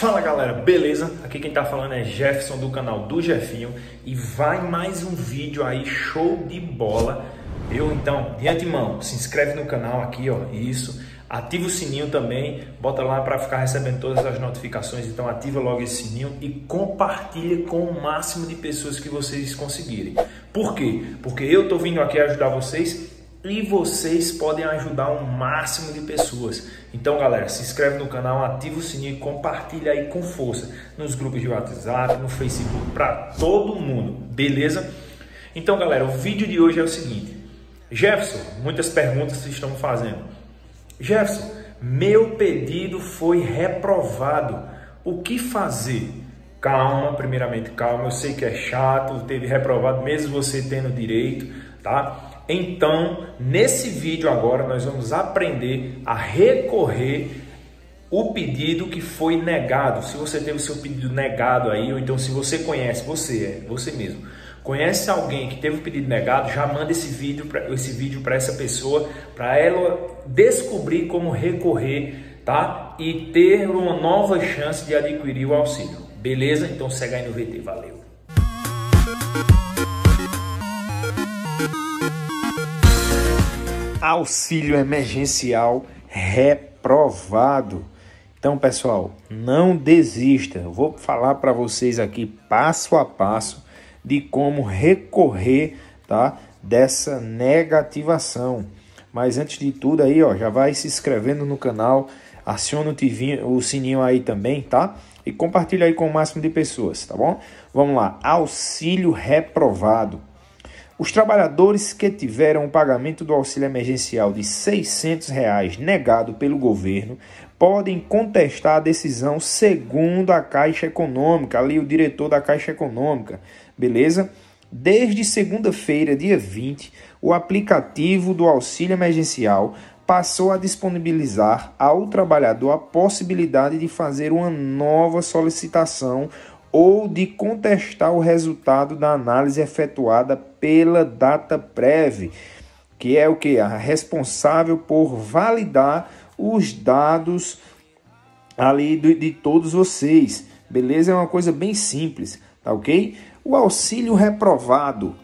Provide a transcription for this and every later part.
Fala galera, beleza? Aqui quem tá falando é Jefferson do canal do Jefinho e vai mais um vídeo aí show de bola. Eu então, de antemão, se inscreve no canal aqui, ó, isso. Ativa o sininho também, bota lá para ficar recebendo todas as notificações, então ativa logo esse sininho e compartilha com o máximo de pessoas que vocês conseguirem. Por quê? Porque eu tô vindo aqui ajudar vocês e vocês podem ajudar o um máximo de pessoas. Então, galera, se inscreve no canal, ativa o sininho e compartilha aí com força nos grupos de WhatsApp, no Facebook, para todo mundo, beleza? Então, galera, o vídeo de hoje é o seguinte. Jefferson, muitas perguntas vocês estão fazendo. Jefferson, meu pedido foi reprovado. O que fazer? Calma, primeiramente calma. Eu sei que é chato, teve reprovado, mesmo você tendo direito, tá? Então, nesse vídeo agora nós vamos aprender a recorrer o pedido que foi negado. Se você teve seu pedido negado aí, ou então se você conhece, você é, você mesmo. Conhece alguém que teve o pedido negado, já manda esse vídeo para esse vídeo para essa pessoa, para ela descobrir como recorrer, tá? E ter uma nova chance de adquirir o auxílio. Beleza? Então segue aí no VT, valeu auxílio emergencial reprovado. Então, pessoal, não desista. Eu vou falar para vocês aqui passo a passo de como recorrer, tá, dessa negativação. Mas antes de tudo aí, ó, já vai se inscrevendo no canal, aciona o, tivinho, o sininho aí também, tá? E compartilha aí com o máximo de pessoas, tá bom? Vamos lá, auxílio reprovado. Os trabalhadores que tiveram o pagamento do auxílio emergencial de R$ 600 reais negado pelo governo podem contestar a decisão segundo a Caixa Econômica, ali o diretor da Caixa Econômica, beleza? Desde segunda-feira, dia 20, o aplicativo do auxílio emergencial passou a disponibilizar ao trabalhador a possibilidade de fazer uma nova solicitação ou de contestar o resultado da análise efetuada pela DataPrev, que é o que a responsável por validar os dados ali de, de todos vocês. Beleza? É uma coisa bem simples, tá OK? O auxílio reprovado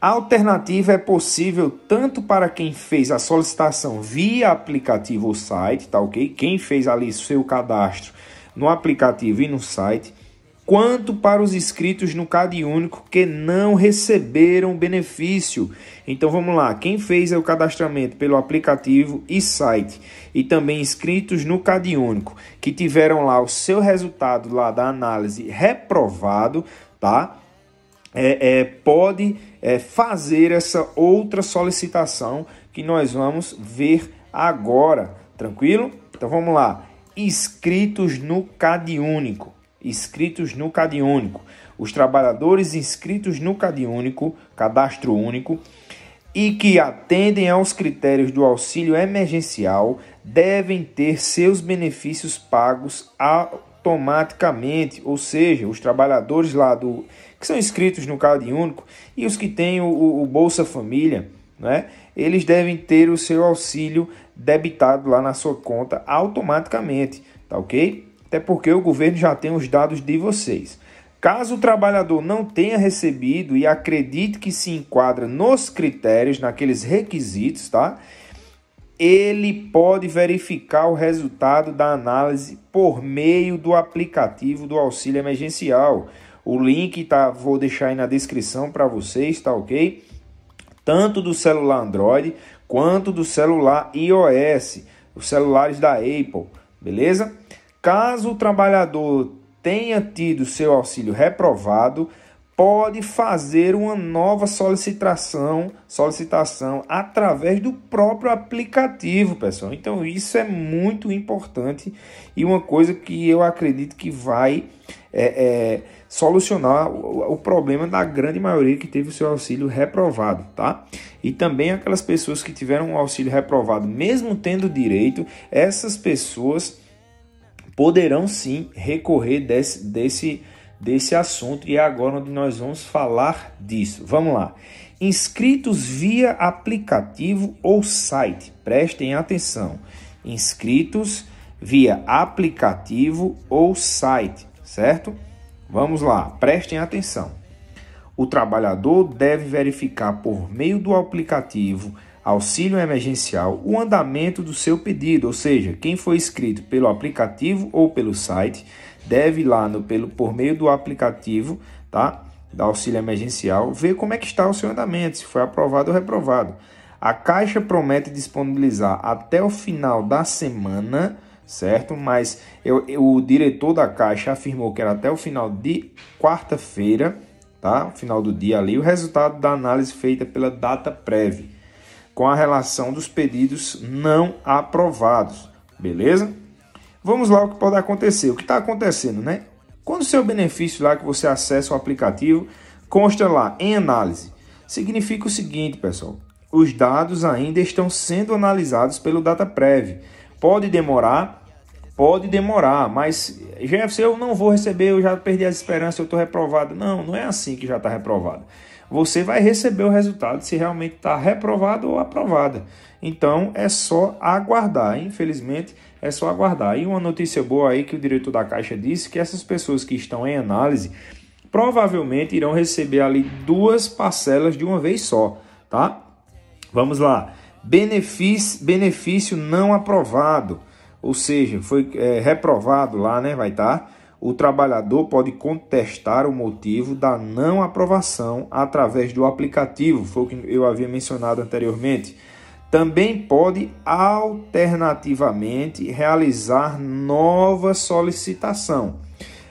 a alternativa é possível tanto para quem fez a solicitação via aplicativo ou site, tá ok? Quem fez ali seu cadastro no aplicativo e no site, quanto para os inscritos no Cade Único que não receberam benefício. Então vamos lá, quem fez o cadastramento pelo aplicativo e site e também inscritos no Cade Único que tiveram lá o seu resultado lá da análise reprovado, tá? É, é, pode é, fazer essa outra solicitação que nós vamos ver agora, tranquilo? Então vamos lá, inscritos no Cade Único inscritos no CadÚnico. Os trabalhadores inscritos no CadÚnico, cadastro único, e que atendem aos critérios do auxílio emergencial devem ter seus benefícios pagos automaticamente, ou seja, os trabalhadores lá do que são inscritos no CadÚnico e os que têm o, o Bolsa Família, né? Eles devem ter o seu auxílio debitado lá na sua conta automaticamente, tá OK? até porque o governo já tem os dados de vocês. Caso o trabalhador não tenha recebido e acredite que se enquadra nos critérios, naqueles requisitos, tá? Ele pode verificar o resultado da análise por meio do aplicativo do auxílio emergencial. O link tá, vou deixar aí na descrição para vocês, tá ok? Tanto do celular Android quanto do celular iOS, os celulares da Apple, beleza? Caso o trabalhador tenha tido seu auxílio reprovado, pode fazer uma nova solicitação, solicitação através do próprio aplicativo, pessoal. Então isso é muito importante e uma coisa que eu acredito que vai é, é, solucionar o, o, problema da grande maioria que teve o seu auxílio reprovado, tá? E também aquelas pessoas que tiveram o auxílio reprovado, mesmo tendo direito, essas pessoas poderão sim recorrer desse, desse, desse assunto e é agora onde nós vamos falar disso. Vamos lá. Inscritos via aplicativo ou site. Prestem atenção. Inscritos via aplicativo ou site, certo? Vamos lá, prestem atenção. O trabalhador deve verificar por meio do aplicativo auxílio emergencial o andamento do seu pedido, ou seja, quem foi inscrito pelo aplicativo ou pelo site deve ir lá no, pelo, por meio do aplicativo tá, da auxílio emergencial ver como é que está o seu andamento, se foi aprovado ou reprovado. A Caixa promete disponibilizar até o final da semana, certo? Mas eu, eu o diretor da Caixa afirmou que era até o final de quarta-feira, tá? final do dia ali, o resultado da análise feita pela Data Prévia com a relação dos pedidos não aprovados, beleza? Vamos lá o que pode acontecer, o que está acontecendo, né? Quando o seu benefício lá que você acessa o aplicativo consta lá em análise, significa o seguinte, pessoal: os dados ainda estão sendo analisados pelo DataPrev. Pode demorar, pode demorar, mas Jefferson, eu não vou receber, eu já perdi as esperanças, eu estou reprovado. Não, não é assim que já está reprovado você vai receber o resultado se realmente está reprovado ou aprovada. Então é só aguardar, infelizmente é só aguardar. E uma notícia boa aí que o diretor da Caixa disse que essas pessoas que estão em análise provavelmente irão receber ali duas parcelas de uma vez só, tá? Vamos lá. Benefício, benefício não aprovado, ou seja, foi é, reprovado lá, né? Vai estar. Tá? o trabalhador pode contestar o motivo da não aprovação através do aplicativo, foi o que eu havia mencionado anteriormente. Também pode, alternativamente, realizar nova solicitação.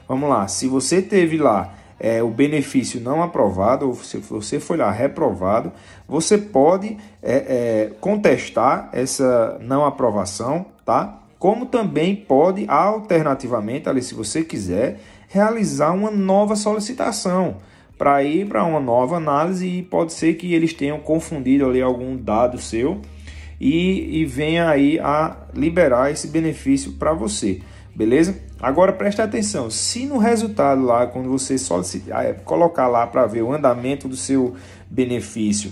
Vamos lá, se você teve lá é, o benefício não aprovado, ou se você foi lá reprovado, você pode é, é, contestar essa não aprovação, tá? como também pode, alternativamente, ali, se você quiser, realizar uma nova solicitação para ir para uma nova análise e pode ser que eles tenham confundido ali algum dado seu e, e venha aí a liberar esse benefício para você, beleza? Agora preste atenção, se no resultado lá, quando você solicitar, é, colocar lá para ver o andamento do seu benefício,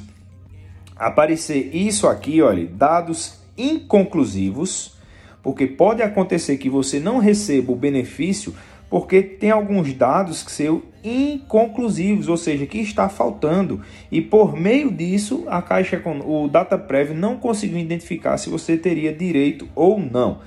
aparecer isso aqui, olha, dados inconclusivos, porque pode acontecer que você não receba o benefício porque tem alguns dados que são inconclusivos, ou seja, que está faltando. E por meio disso, a Caixa o DataPrev não conseguiu identificar se você teria direito ou não.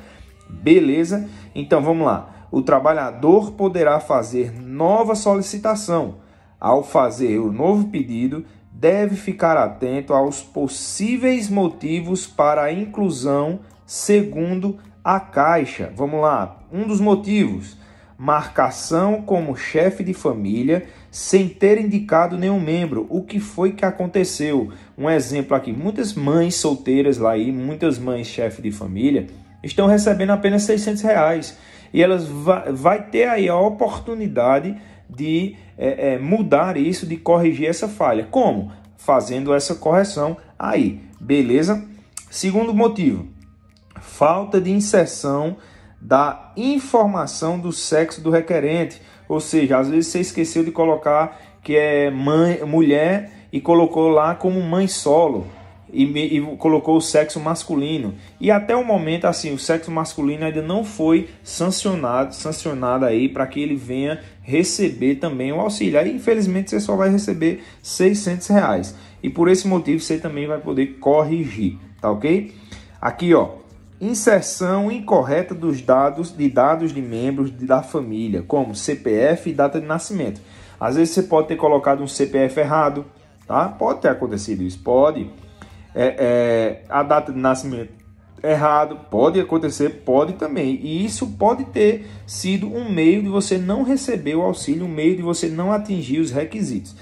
Beleza? Então vamos lá. O trabalhador poderá fazer nova solicitação. Ao fazer o novo pedido, deve ficar atento aos possíveis motivos para a inclusão segundo a Caixa. Vamos lá, um dos motivos: marcação como chefe de família sem ter indicado nenhum membro. O que foi que aconteceu? Um exemplo aqui: muitas mães solteiras lá aí, muitas mães chefe de família estão recebendo apenas 600 reais e elas vai, vai ter aí a oportunidade de é, é, mudar isso, de corrigir essa falha. Como? Fazendo essa correção aí, beleza? Segundo motivo, falta de inserção da informação do sexo do requerente. Ou seja, às vezes você esqueceu de colocar que é mãe, mulher e colocou lá como mãe solo. E, e, colocou o sexo masculino. E até o momento, assim, o sexo masculino ainda não foi sancionado, sancionado aí para que ele venha receber também o auxílio. Aí, infelizmente, você só vai receber 600 reais. E por esse motivo, você também vai poder corrigir, tá ok? Aqui, ó, inserção incorreta dos dados de dados de membros da família, como CPF e data de nascimento. Às vezes você pode ter colocado um CPF errado, tá? Pode ter acontecido isso, pode. É, é, a data de nascimento errado, pode acontecer, pode também. E isso pode ter sido um meio de você não receber o auxílio, um meio de você não atingir os requisitos,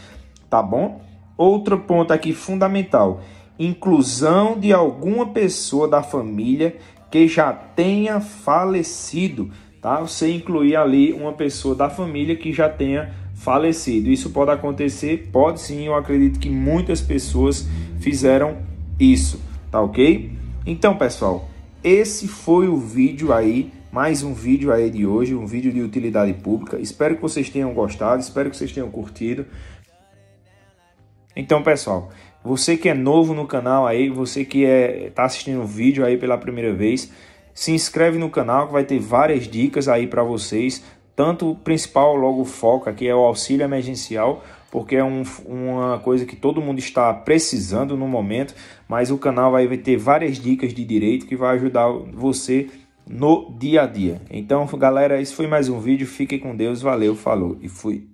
tá bom? Outro ponto aqui fundamental inclusão de alguma pessoa da família que já tenha falecido, tá? Você incluir ali uma pessoa da família que já tenha falecido. Isso pode acontecer? Pode sim, eu acredito que muitas pessoas fizeram isso, tá OK? Então, pessoal, esse foi o vídeo aí, mais um vídeo aí de hoje, um vídeo de utilidade pública. Espero que vocês tenham gostado, espero que vocês tenham curtido. Então, pessoal, você que é novo no canal aí, você que está é, tá assistindo o vídeo aí pela primeira vez, se inscreve no canal que vai ter várias dicas aí para vocês. Tanto o principal logo foca que é o auxílio emergencial, porque é um, uma coisa que todo mundo está precisando no momento, mas o canal vai ter várias dicas de direito que vai ajudar você no dia a dia. Então, galera, esse foi mais um vídeo. Fiquem com Deus, valeu, falou e fui.